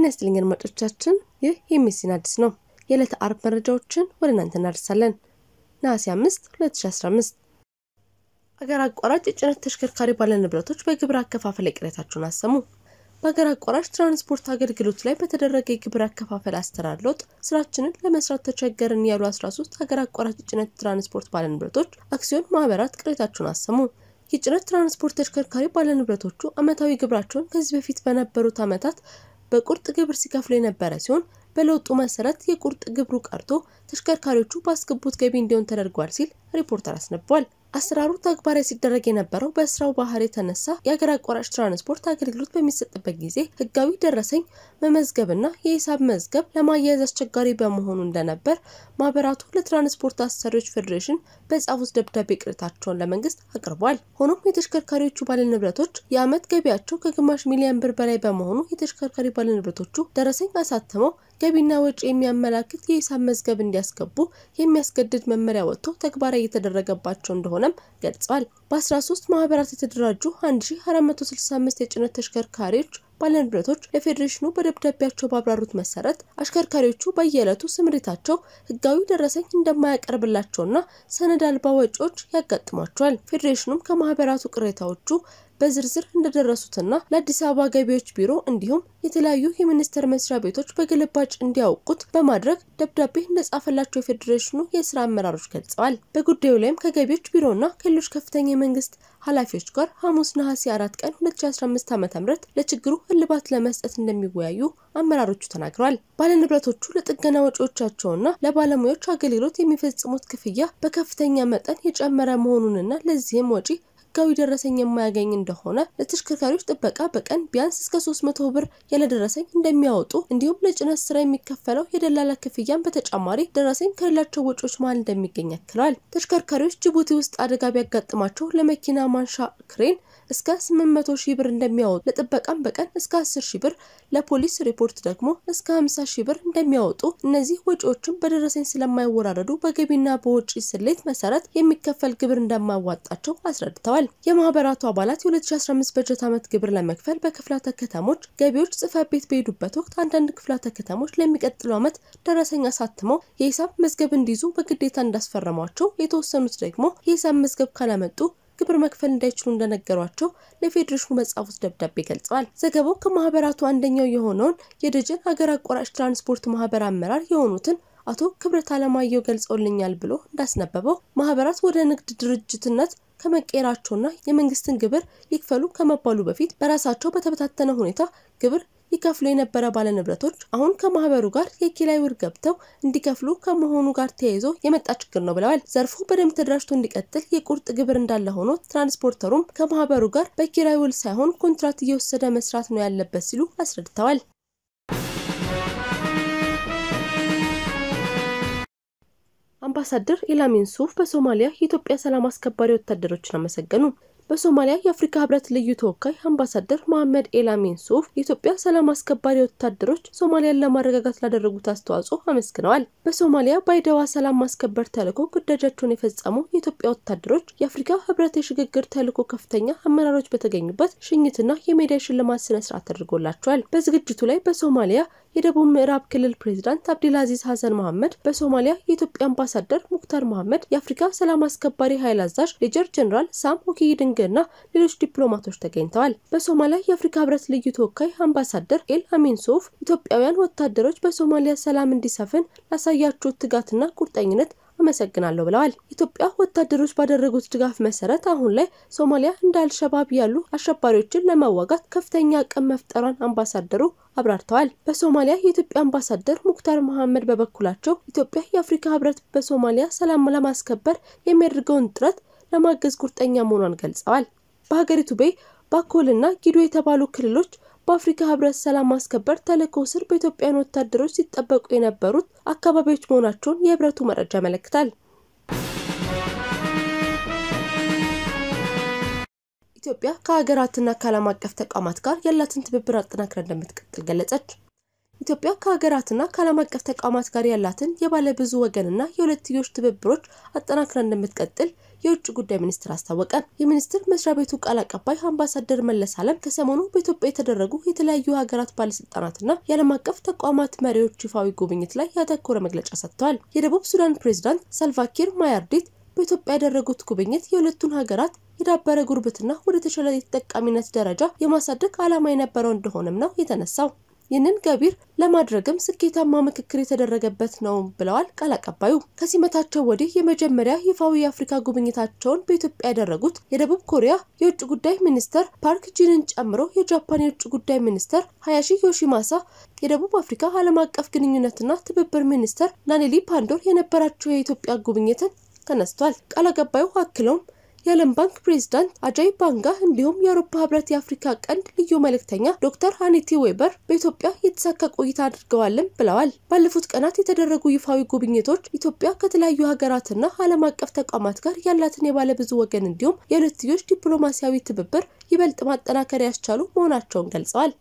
ጤና ይስጥልኝ አድማጮቻችን፣ ይህ የሚሲን አዲስ ነው። የዕለተ አርብ መረጃዎችን ወደ እናንተ እናደርሳለን። ነሐሴ 5 2015 አገር አቋራጭ የጭነት ተሽከርካሪ ባለንብረቶች በግብር አከፋፈል ላይ ቅሬታቸውን አሰሙ። በአገር አቋራጭ ትራንስፖርት አገልግሎት ላይ በተደረገ የግብር አከፋፈል አሰራር ለውጥ ስራችንን ለመስራት ተቸገርን ያሉ 13 አገር አቋራጭ የጭነት ትራንስፖርት ባለንብረቶች አክሲዮን ማህበራት ቅሬታቸውን አሰሙ። የጭነት ትራንስፖርት ተሽከርካሪ ባለንብረቶቹ አመታዊ ግብራቸውን ከዚህ በፊት በነበሩት ዓመታት በቁርጥ ግብር ሲከፍሉ የነበረ ሲሆን በለውጡ መሰረት የቁርጥ ግብሩ ቀርቶ ተሽከርካሪዎቹ ባስገቡት ገቢ እንዲሆን ተደርጓል ሲል ሪፖርተር አስነብቧል። አሰራሩ ተግባራዊ ሲደረግ የነበረው በስራው ባህር የተነሳ የአገር አቋራጭ ትራንስፖርት አገልግሎት በሚሰጥበት ጊዜ ህጋዊ ደረሰኝ መመዝገብና የሂሳብ መዝገብ ለማያያዝ አስቸጋሪ በመሆኑ እንደነበር ማህበራቱ ለትራንስፖርት አሰሪዎች ፌዴሬሽን በጻፉት ደብዳቤ ቅሬታቸውን ለመንግስት አቅርቧል። ሆኖም የተሽከርካሪዎቹ ባለንብረቶች የአመት ገቢያቸው ከግማሽ ሚሊዮን ብር በላይ በመሆኑ የተሽከርካሪ ባለንብረቶቹ ደረሰኝ አሳትመው ገቢና ወጪ የሚያመላክት የሂሳብ መዝገብ እንዲያስገቡ የሚያስገድድ መመሪያ ወጥቶ ተግባራዊ እየተደረገባቸው እንደሆነ እንደሆነም ገልጿል። በ13 ማህበራት የተደራጁ 1465 የጭነት ተሽከርካሪዎች ባለንብረቶች ለፌዴሬሽኑ በደብዳቤያቸው ባብራሩት መሰረት አሽከርካሪዎቹ በየዕለቱ ስምሪታቸው ህጋዊ ደረሰኝ እንደማያቀርብላቸውና ሰነድ አልባ ወጪዎች ያጋጥሟቸዋል። ፌዴሬሽኑም ከማህበራቱ ቅሬታዎቹ በዝርዝር እንደደረሱትና ለአዲስ አበባ ገቢዎች ቢሮ እንዲሁም የተለያዩ የሚኒስቴር መስሪያ ቤቶች በግልባጭ እንዲያውቁት በማድረግ ደብዳቤ እንደጻፈላቸው የፌዴሬሽኑ የስራ አመራሮች ገልጸዋል። በጉዳዩ ላይም ከገቢዎች ቢሮና ከሌሎች ከፍተኛ የመንግስት ኃላፊዎች ጋር ሐሙስ ነሐሴ አራት ቀን 2015 ዓ.ም ለችግሩ እልባት ለመስጠት እንደሚወያዩ አመራሮቹ ተናግረዋል። ባለንብረቶቹ ለጥገና ወጪዎቻቸውና ለባለሙያዎች አገልግሎት የሚፈጽሙት ክፍያ በከፍተኛ መጠን የጨመረ መሆኑንና ለዚህም ወጪ ህጋዊ ደረሰኝ የማያገኝ እንደሆነ ለተሽከርካሪዎች ጥበቃ በቀን ቢያንስ እስከ 300 ብር ያለ ደረሰኝ እንደሚያወጡ እንዲሁም ለጭነት ስራ የሚከፈለው የደላላ ክፍያን በተጨማሪ ደረሰኝ ከሌላቸው ወጪዎች መሀል እንደሚገኝ ያክላል። ተሽከርካሪዎች ጅቡቲ ውስጥ አደጋ ቢያጋጥማቸው ለመኪና ማንሻ ክሬን እስከ 800 ሺህ ብር እንደሚያወጡ ለጥበቃም በቀን እስከ 10 ሺህ ብር ለፖሊስ ሪፖርት ደግሞ እስከ 50 ሺህ ብር እንደሚያወጡ እነዚህ ወጪዎችም በደረሰኝ ስለማይወራረዱ በገቢና በወጪ ስሌት መሰረት የሚከፈል ግብር እንደማያዋጣቸው አስረድተዋል። የማህበራቱ አባላት የ2015 በጀት ዓመት ግብር ለመክፈል በክፍላተ ከተሞች ገቢዎች ጽሕፈት ቤት በሄዱበት ወቅት አንዳንድ ክፍላተ ከተሞች ለሚቀጥለው ዓመት ደረሰኝ አሳትመው የሂሳብ መዝገብ እንዲይዙ በግዴታ እንዳስፈረሟቸው የተወሰኑት ደግሞ የሂሳብ መዝገብ ካላመጡ ግብር መክፈል እንዳይችሉ እንደነገሯቸው ለፌዴሬሽኑ መጻፉት ደብዳቤ ገልጸዋል። ዘገባው ከማህበራቱ አንደኛው የሆነውን የደጀን ሀገር አቋራጭ ትራንስፖርት ማህበር አመራር የሆኑትን አቶ ክብረት አለማየሁ ገልጸውልኛል ብሎ እንዳስነበበው ማህበራት ወደ ንግድ ድርጅትነት ከመቀየራቸውና የመንግስትን ግብር ይክፈሉ ከመባሉ በፊት በራሳቸው በተበታተነ ሁኔታ ግብር ይከፍሉ የነበረ ባለንብረቶች አሁን ከማህበሩ ጋር የኪራይ ውል ገብተው እንዲከፍሉ ከመሆኑ ጋር ተያይዞ የመጣ ችግር ነው ብለዋል። ዘርፉ በደንብ ተደራጅቶ እንዲቀጥል የቁርጥ ግብር እንዳለ ሆኖ ትራንስፖርተሩም ከማህበሩ ጋር በኪራይ ውል ሳይሆን ኮንትራት እየወሰደ መስራት ነው ያለበት ሲሉ አስረድተዋል። አምባሳደር ኢላሚን ሱፍ በሶማሊያ የኢትዮጵያ ሰላም አስከባሪ ወታደሮችን አመሰገኑ። በሶማሊያ የአፍሪካ ህብረት ልዩ ተወካይ አምባሳደር መሐመድ ኤላሚን ሱፍ የኢትዮጵያ ሰላም አስከባሪ ወታደሮች ሶማሊያን ለማረጋጋት ላደረጉት አስተዋጽኦ አመስግነዋል። በሶማሊያ ባይደዋ ሰላም ማስከበር ተልዕኮ ግዳጃቸውን የፈጸሙ የኢትዮጵያ ወታደሮች የአፍሪካ ህብረት የሽግግር ተልዕኮ ከፍተኛ አመራሮች በተገኙበት ሽኝትና የሜዳ ሽልማት ስነ ስርዓት ተደርጎላቸዋል። በዝግጅቱ ላይ በሶማሊያ የደቡብ ምዕራብ ክልል ፕሬዚዳንት አብዲልአዚዝ ሀሰን መሐመድ፣ በሶማሊያ የኢትዮጵያ አምባሳደር ሙክታር መሐመድ፣ የአፍሪካ ሰላም አስከባሪ ኃይል አዛዥ ሌጀር ጀኔራል ሳም ኦኪይ ድንግ ኪንገርና ሌሎች ዲፕሎማቶች ተገኝተዋል። በሶማሊያ የአፍሪካ ህብረት ልዩ ተወካይ አምባሳደር ኤል አሚን ሶፍ ኢትዮጵያውያን ወታደሮች በሶማሊያ ሰላም እንዲሰፍን ላሳያችሁት ትጋትና ቁርጠኝነት አመሰግናለሁ ብለዋል። ኢትዮጵያ ወታደሮች ባደረጉት ድጋፍ መሰረት አሁን ላይ ሶማሊያ እንደ አልሸባብ ያሉ አሸባሪዎችን ለመዋጋት ከፍተኛ አቅም መፍጠሯን አምባሳደሩ አብራርተዋል። በሶማሊያ የኢትዮጵያ አምባሳደር ሙክታር መሐመድ በበኩላቸው ኢትዮጵያ የአፍሪካ ህብረት በሶማሊያ ሰላም ለማስከበር የሚያደርገውን ጥረት ለማገዝ ቁርጠኛ መሆኗን ገልጸዋል። በሀገሪቱ ቤ ባኮልና ጊዶ የተባሉ ክልሎች በአፍሪካ ህብረት ሰላም ማስከበር ተልእኮ ስር በኢትዮጵያውያን ወታደሮች ሲጠበቁ የነበሩት አካባቢዎች መሆናቸውን የህብረቱ መረጃ ያመለክታል። ኢትዮጵያ ከሀገራትና ከዓለም አቀፍ ተቋማት ጋር ያላትን ትብብር አጠናክረ እንደምትቀጥል ገለጸች። ኢትዮጵያ ከሀገራትና ከዓለም አቀፍ ተቋማት ጋር ያላትን የባለ ብዙ ወገንና የሁለትዮሽ ትብብሮች አጠናክራ እንደምትቀጥል የውጭ ጉዳይ ሚኒስትር አስታወቀ። የሚኒስትር መስሪያ ቤቱ ቃል አቀባይ አምባሳደር መለስ አለም ከሰሞኑ በኢትዮጵያ የተደረጉ የተለያዩ ሀገራት ባለስልጣናትና የዓለም አቀፍ ተቋማት መሪዎች ይፋዊ ጉብኝት ላይ ያተኮረ መግለጫ ሰጥተዋል። የደቡብ ሱዳን ፕሬዚዳንት ሳልቫኪር ማያርዲት በኢትዮጵያ ያደረጉት ጉብኝት የሁለቱን ሀገራት የዳበረ ጉርብትና ወደ ተሻለ የተጠቃሚነት ደረጃ የማሳደግ ዓላማ የነበረው እንደሆነም ነው የተነሳው። ይህንን ገቢር ለማድረግም ስኬታማ ምክክር የተደረገበት ነው ብለዋል ቃል አቀባዩ። ከሲመታቸው ወዲህ የመጀመሪያ ይፋዊ የአፍሪካ ጉብኝታቸውን በኢትዮጵያ ያደረጉት የደቡብ ኮሪያ የውጭ ጉዳይ ሚኒስተር ፓርክ ጂንን ጨምሮ የጃፓን የውጭ ጉዳይ ሚኒስተር ሃያሺ ዮሺማሳ፣ የደቡብ አፍሪካ ዓለም አቀፍ ግንኙነትና ትብብር ሚኒስተር ናኔሊ ፓንዶር የነበራቸው የኢትዮጵያ ጉብኝትን ተነስቷል። ቃል አቀባዩ አክለውም የዓለም ባንክ ፕሬዚዳንት አጃይ ባንጋ እንዲሁም የአውሮፓ ህብረት የአፍሪካ ቀንድ ልዩ መልእክተኛ ዶክተር ሃኔቲ ዌበር በኢትዮጵያ የተሳካ ቆይታ አድርገዋልን ብለዋል። ባለፉት ቀናት የተደረጉ ይፋዊ ጉብኝቶች ኢትዮጵያ ከተለያዩ ሀገራትና ዓለም አቀፍ ተቋማት ጋር ያላትን የባለብዙ ወገን እንዲሁም የሁለትዮሽ ዲፕሎማሲያዊ ትብብር ይበልጥ ማጠናከር ያስቻሉ መሆናቸውን ገልጸዋል።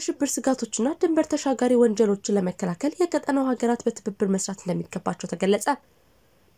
የሽብር ስጋቶችና ድንበር ተሻጋሪ ወንጀሎችን ለመከላከል የቀጠናው ሀገራት በትብብር መስራት እንደሚገባቸው ተገለጸ።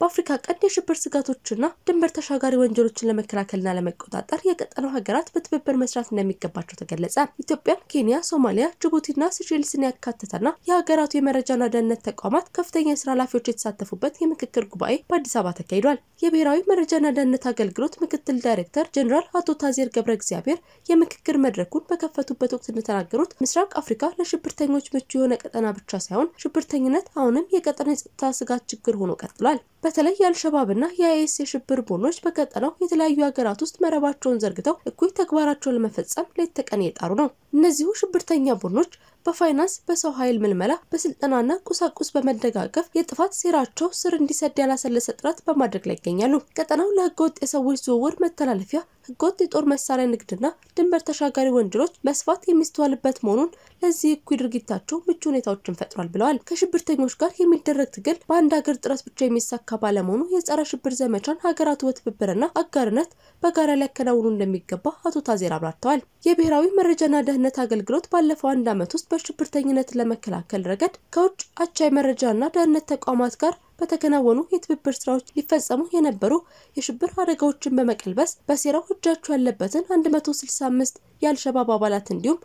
በአፍሪካ ቀንድ የሽብር ስጋቶችና ድንበር ተሻጋሪ ወንጀሎችን ለመከላከልና ለመቆጣጠር የቀጠናው ሀገራት በትብብር መስራት እንደሚገባቸው ተገለጸ። ኢትዮጵያን፣ ኬንያ፣ ሶማሊያ፣ ጅቡቲና ሲሼልስን ያካተተና የሀገራቱ የመረጃና ደህንነት ተቋማት ከፍተኛ የስራ ኃላፊዎች የተሳተፉበት የምክክር ጉባኤ በአዲስ አበባ ተካሂዷል። የብሔራዊ መረጃና ደህንነት አገልግሎት ምክትል ዳይሬክተር ጀኔራል አቶ ታዜር ገብረ እግዚአብሔር የምክክር መድረኩን በከፈቱበት ወቅት እንደተናገሩት ምስራቅ አፍሪካ ለሽብርተኞች ምቹ የሆነ ቀጠና ብቻ ሳይሆን ሽብርተኝነት አሁንም የቀጠና የጸጥታ ስጋት ችግር ሆኖ ቀጥሏል። በተለይ የአልሸባብና የአይኤስ የሽብር ቡድኖች በቀጠናው የተለያዩ ሀገራት ውስጥ መረባቸውን ዘርግተው እኩይ ተግባራቸውን ለመፈጸም ሌት ተቀን የጣሩ ነው። እነዚሁ ሽብርተኛ ቡድኖች በፋይናንስ በሰው ኃይል ምልመላ፣ በስልጠናና ቁሳቁስ በመደጋገፍ የጥፋት ሴራቸው ስር እንዲሰድ ያላሰለሰ ጥረት በማድረግ ላይ ይገኛሉ። ቀጠናው ለህገወጥ የሰዎች ዝውውር መተላለፊያ፣ ህገወጥ የጦር መሳሪያ ንግድና ድንበር ተሻጋሪ ወንጀሎች መስፋት የሚስተዋልበት መሆኑን ለዚህ እኩይ ድርጊታቸው ምቹ ሁኔታዎችን ፈጥሯል ብለዋል። ከሽብርተኞች ጋር የሚደረግ ትግል በአንድ ሀገር ጥረት ብቻ የሚሳካ ባለመሆኑ የጸረ ሽብር ዘመቻን ሀገራቱ በትብብርና አጋርነት በጋራ ሊያከናውኑ እንደሚገባ አቶ ታዜር አብራርተዋል። የብሔራዊ መረጃና ደህንነት አገልግሎት ባለፈው አንድ ዓመት ውስጥ በሽብርተኝነት ለመከላከል ረገድ ከውጭ አቻ የመረጃና ደህንነት ተቋማት ጋር በተከናወኑ የትብብር ስራዎች ሊፈጸሙ የነበሩ የሽብር አደጋዎችን በመቀልበስ በሴራው እጃቸው ያለበትን 165 የአልሸባብ አባላት እንዲሁም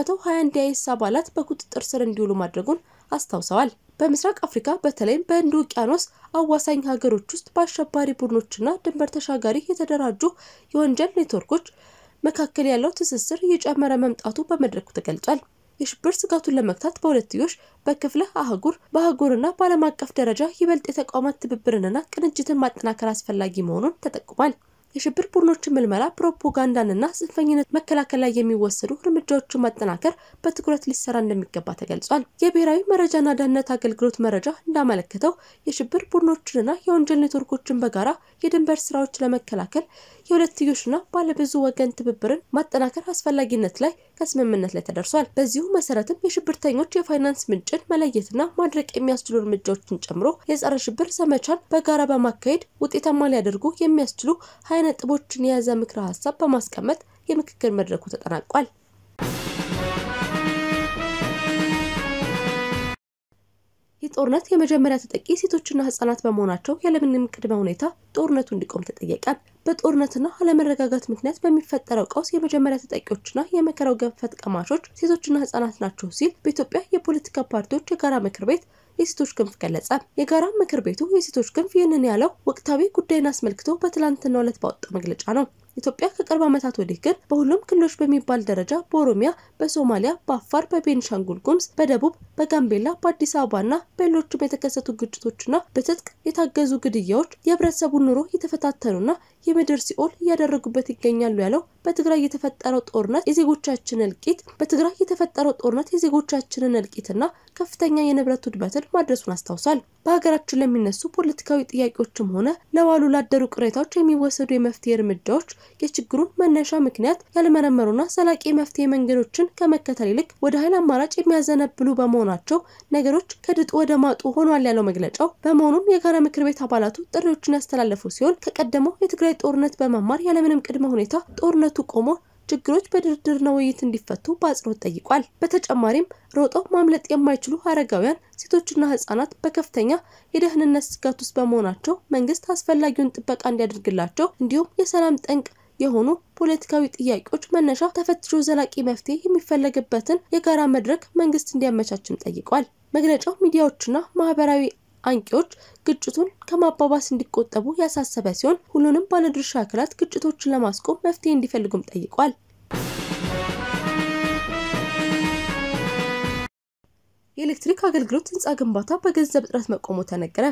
121 የአይስ አባላት በቁጥጥር ስር እንዲውሉ ማድረጉን አስታውሰዋል። በምስራቅ አፍሪካ በተለይም በህንድ ውቅያኖስ አዋሳኝ ሀገሮች ውስጥ በአሸባሪ ቡድኖችና ድንበር ተሻጋሪ የተደራጁ የወንጀል ኔትወርኮች መካከል ያለው ትስስር እየጨመረ መምጣቱ በመድረኩ ተገልጿል። የሽብር ስጋቱን ለመግታት በሁለትዮሽ በክፍለ አህጉር በአህጉርና በዓለም አቀፍ ደረጃ ይበልጥ የተቋማት ትብብርንና ቅንጅትን ማጠናከር አስፈላጊ መሆኑን ተጠቁሟል። የሽብር ቡድኖችን ምልመላ፣ ፕሮፓጋንዳንና ጽንፈኝነት መከላከል ላይ የሚወሰዱ እርምጃዎችን ማጠናከር በትኩረት ሊሰራ እንደሚገባ ተገልጿል። የብሔራዊ መረጃና ደህንነት አገልግሎት መረጃ እንዳመለከተው የሽብር ቡድኖችንና የወንጀል ኔትወርኮችን በጋራ የድንበር ስራዎች ለመከላከል የሁለትዮሽና ባለብዙ ወገን ትብብርን ማጠናከር አስፈላጊነት ላይ ከስምምነት ላይ ተደርሷል። በዚሁ መሰረትም የሽብርተኞች የፋይናንስ ምንጭን መለየትና ማድረቅ የሚያስችሉ እርምጃዎችን ጨምሮ የጸረ ሽብር ዘመቻን በጋራ በማካሄድ ውጤታማ ሊያደርጉ የሚያስችሉ ሀያ ነጥቦችን የያዘ ምክረ ሀሳብ በማስቀመጥ የምክክር መድረኩ ተጠናቋል። ጦርነት የመጀመሪያ ተጠቂ ሴቶችና ህጻናት በመሆናቸው ያለምንም ቅድመ ሁኔታ ጦርነቱ እንዲቆም ተጠየቀ። በጦርነትና አለመረጋጋት ምክንያት በሚፈጠረው ቀውስ የመጀመሪያ ተጠቂዎችና የመከራው ገፈት ቀማሾች ሴቶችና ህጻናት ናቸው ሲል በኢትዮጵያ የፖለቲካ ፓርቲዎች የጋራ ምክር ቤት የሴቶች ክንፍ ገለጸ። የጋራ ምክር ቤቱ የሴቶች ክንፍ ይህንን ያለው ወቅታዊ ጉዳይን አስመልክቶ በትላንትናው ዕለት ባወጣው መግለጫ ነው። ኢትዮጵያ ከቅርብ ዓመታት ወዲህ ግን በሁሉም ክልሎች በሚባል ደረጃ በኦሮሚያ፣ በሶማሊያ፣ በአፋር፣ በቤንሻንጉል ጉምዝ፣ በደቡብ፣ በጋምቤላ፣ በአዲስ አበባና በሌሎችም የተከሰቱ ግጭቶችና በትጥቅ የታገዙ ግድያዎች የህብረተሰቡን ኑሮ እየተፈታተኑና የምድር ሲኦል እያደረጉበት ይገኛሉ ያለው በትግራይ የተፈጠረው ጦርነት የዜጎቻችን እልቂት በትግራይ የተፈጠረው ጦርነት የዜጎቻችንን እልቂትና ከፍተኛ የንብረት ውድመትን ማድረሱን አስታውሳል። በሀገራችን ለሚነሱ ፖለቲካዊ ጥያቄዎችም ሆነ ለዋሉ ላደሩ ቅሬታዎች የሚወሰዱ የመፍትሄ እርምጃዎች የችግሩን መነሻ ምክንያት ያልመረመሩና ዘላቂ መፍትሄ መንገዶችን ከመከተል ይልቅ ወደ ኃይል አማራጭ የሚያዘነብሉ በመሆናቸው ነገሮች ከድጡ ወደ ማጡ ሆኗል ያለው መግለጫው፣ በመሆኑም የጋራ ምክር ቤት አባላቱ ጥሪዎችን ያስተላለፉ ሲሆን ከቀደመው የትግራይ ጦርነት በመማር ያለምንም ቅድመ ሁኔታ ጦርነቱ ቆሞ ችግሮች በድርድርና ውይይት እንዲፈቱ በአጽንኦት ጠይቋል። በተጨማሪም ሮጠው ማምለጥ የማይችሉ አረጋውያን፣ ሴቶችና ህጻናት በከፍተኛ የደህንነት ስጋት ውስጥ በመሆናቸው መንግስት አስፈላጊውን ጥበቃ እንዲያደርግላቸው እንዲሁም የሰላም ጠንቅ የሆኑ ፖለቲካዊ ጥያቄዎች መነሻ ተፈትሾ ዘላቂ መፍትሄ የሚፈለግበትን የጋራ መድረክ መንግስት እንዲያመቻችም ጠይቋል። መግለጫው ሚዲያዎችና ማህበራዊ አንቂዎች ግጭቱን ከማባባስ እንዲቆጠቡ ያሳሰበ ሲሆን ሁሉንም ባለድርሻ አካላት ግጭቶችን ለማስቆም መፍትሄ እንዲፈልጉም ጠይቋል። የኤሌክትሪክ አገልግሎት ህንፃ ግንባታ በገንዘብ እጥረት መቆሙ ተነገረ።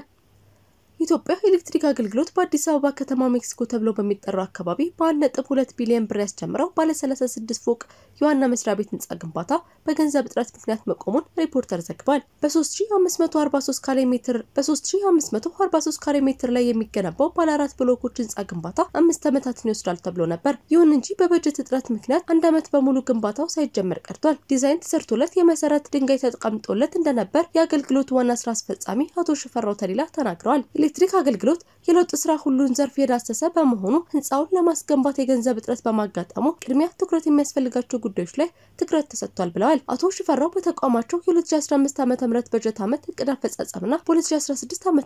ኢትዮጵያ ኤሌክትሪክ አገልግሎት በአዲስ አበባ ከተማ ሜክሲኮ ተብሎ በሚጠራው አካባቢ በአንድ ነጥብ ሁለት ቢሊዮን ብር ያስጀምረው ባለ 36 ፎቅ የዋና መስሪያ ቤት ህንፃ ግንባታ በገንዘብ እጥረት ምክንያት መቆሙን ሪፖርተር ዘግቧል። በ3543 ካሬ ሜትር በ3543 ካሬ ሜትር ላይ የሚገነባው ባለ አራት ብሎኮች ህንፃ ግንባታ አምስት ዓመታትን ይወስዳል ተብሎ ነበር። ይሁን እንጂ በበጀት እጥረት ምክንያት አንድ ዓመት በሙሉ ግንባታው ሳይጀመር ቀርቷል። ዲዛይን ተሰርቶለት የመሰረት ድንጋይ ተቀምጦለት እንደነበር የአገልግሎቱ ዋና ስራ አስፈጻሚ አቶ ሽፈራው ተሊላ ተናግረዋል። የኤሌክትሪክ አገልግሎት የለውጥ ስራ ሁሉን ዘርፍ የዳሰሰ በመሆኑ ህንፃውን ለማስገንባት የገንዘብ እጥረት በማጋጠሙ ቅድሚያ ትኩረት የሚያስፈልጋቸው ጉዳዮች ላይ ትኩረት ተሰጥቷል ብለዋል። አቶ ሽፈራው በተቋማቸው የ2015 ዓ ም በጀት ዓመት እቅድ አፈጻጸምና በ2016 ዓ ም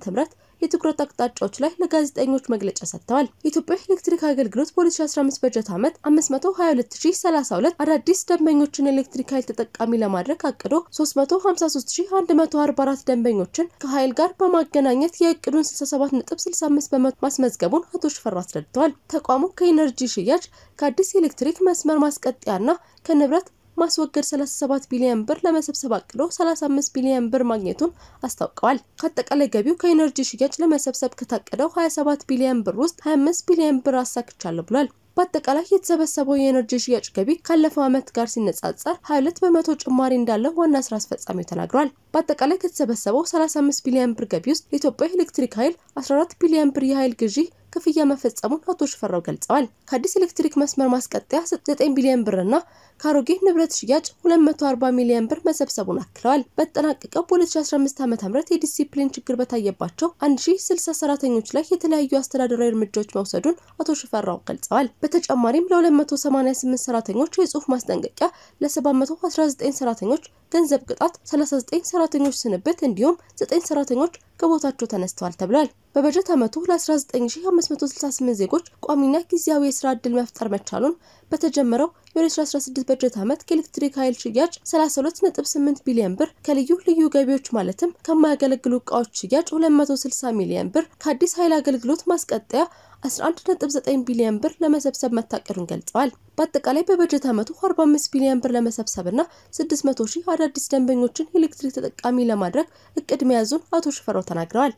የትኩረት አቅጣጫዎች ላይ ለጋዜጠኞች መግለጫ ሰጥተዋል። የኢትዮጵያ ኤሌክትሪክ አገልግሎት በ2015 በጀት ዓመት 522032 አዳዲስ ደንበኞችን ኤሌክትሪክ ኃይል ተጠቃሚ ለማድረግ አቅዶ 353144 ደንበኞችን ከኃይል ጋር በማገናኘት የእቅዱን 67.65 በመቶ ማስመዝገቡን አቶ ሽፈራው አስረድተዋል። ተቋሙ ከኢነርጂ ሽያጭ፣ ከአዲስ ኤሌክትሪክ መስመር ማስቀጠያና ከንብረት ማስወገድ 37 ቢሊዮን ብር ለመሰብሰብ አቅዶ 35 ቢሊዮን ብር ማግኘቱን አስታውቀዋል። ከአጠቃላይ ገቢው ከኢነርጂ ሽያጭ ለመሰብሰብ ከታቀደው 27 ቢሊዮን ብር ውስጥ 25 ቢሊዮን ብር አሳክቻለሁ ብሏል። በአጠቃላይ የተሰበሰበው የኤነርጂ ሽያጭ ገቢ ካለፈው ዓመት ጋር ሲነጻጸር 22 በመቶ ጭማሪ እንዳለው ዋና ስራ አስፈጻሚው ተናግሯል። በአጠቃላይ ከተሰበሰበው 35 ቢሊዮን ብር ገቢ ውስጥ ለኢትዮጵያ ኤሌክትሪክ ኃይል 14 ቢሊዮን ብር የኃይል ግዢ ክፍያ መፈጸሙን አቶ ሽፈራው ገልጸዋል። ከአዲስ ኤሌክትሪክ መስመር ማስቀጠያ 9 ቢሊዮን ብርና ከአሮጌ ንብረት ሽያጭ 240 ሚሊዮን ብር መሰብሰቡን አክለዋል። በተጠናቀቀው በ2015 ዓ ም የዲሲፕሊን ችግር በታየባቸው 1060 ሰራተኞች ላይ የተለያዩ አስተዳደራዊ እርምጃዎች መውሰዱን አቶ ሽፈራው ገልጸዋል። በተጨማሪም ለ288 ሰራተኞች የጽሁፍ ማስጠንቀቂያ፣ ለ719 ሰራተኞች ገንዘብ ቅጣት፣ 39 ሰራተኞች ስንብት እንዲሁም 9 ሰራተኞች ከቦታቸው ተነስተዋል ተብሏል። በበጀት ዓመቱ ለ19568 ዜጎች ቋሚና ጊዜያዊ የስራ ዕድል መፍጠር መቻሉን በተጀመረው የ2016 በጀት ዓመት ከኤሌክትሪክ ኃይል ሽያጭ 32.8 ቢሊዮን ብር፣ ከልዩ ልዩ ገቢዎች ማለትም ከማያገለግሉ ዕቃዎች ሽያጭ 260 ሚሊዮን ብር፣ ከአዲስ ኃይል አገልግሎት ማስቀጠያ 11.9 ቢሊዮን ብር ለመሰብሰብ መታቀዱን ገልጸዋል። በአጠቃላይ በበጀት ዓመቱ 45 ቢሊዮን ብር ለመሰብሰብና 600 ሺህ አዳዲስ ደንበኞችን የኤሌክትሪክ ተጠቃሚ ለማድረግ እቅድ መያዙን አቶ ሽፈራው ተናግረዋል።